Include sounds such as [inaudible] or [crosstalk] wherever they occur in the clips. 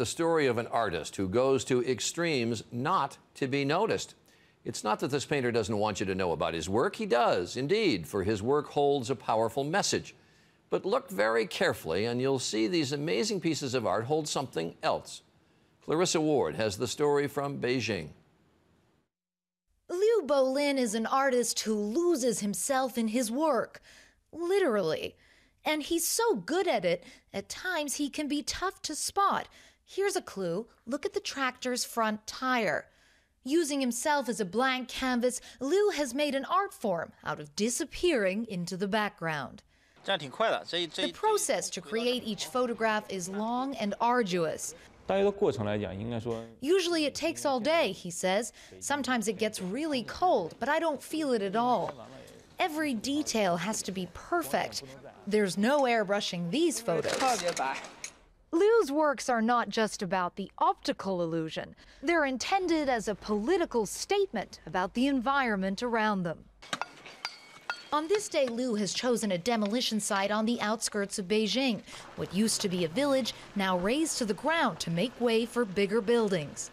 the story of an artist who goes to extremes not to be noticed. It's not that this painter doesn't want you to know about his work. He does, indeed, for his work holds a powerful message. But look very carefully, and you'll see these amazing pieces of art hold something else. Clarissa Ward has the story from Beijing. Liu Bolin is an artist who loses himself in his work, literally. And he's so good at it, at times he can be tough to spot Here's a clue look at the tractor's front tire. Using himself as a blank canvas, Liu has made an art form out of disappearing into the background. The process to create each photograph is long and arduous. Usually it takes all day, he says. Sometimes it gets really cold, but I don't feel it at all. Every detail has to be perfect. There's no airbrushing these photos. Liu's works are not just about the optical illusion. They're intended as a political statement about the environment around them. On this day, Liu has chosen a demolition site on the outskirts of Beijing. What used to be a village, now razed to the ground to make way for bigger buildings.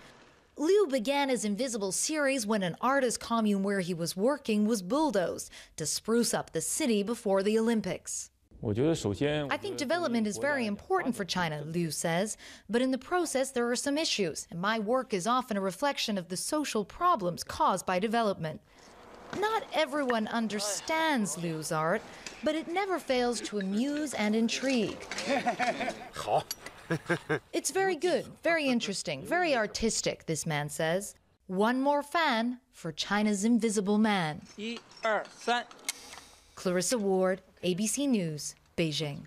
Liu began his Invisible series when an artist commune where he was working was bulldozed to spruce up the city before the Olympics. I think development is very important for China, Liu says, but in the process there are some issues, and my work is often a reflection of the social problems caused by development. Not everyone understands Liu's art, but it never fails to amuse and intrigue. [laughs] [laughs] it's very good, very interesting, very artistic, this man says. One more fan for China's Invisible Man. 一二三 Clarissa Ward, ABC News, Beijing.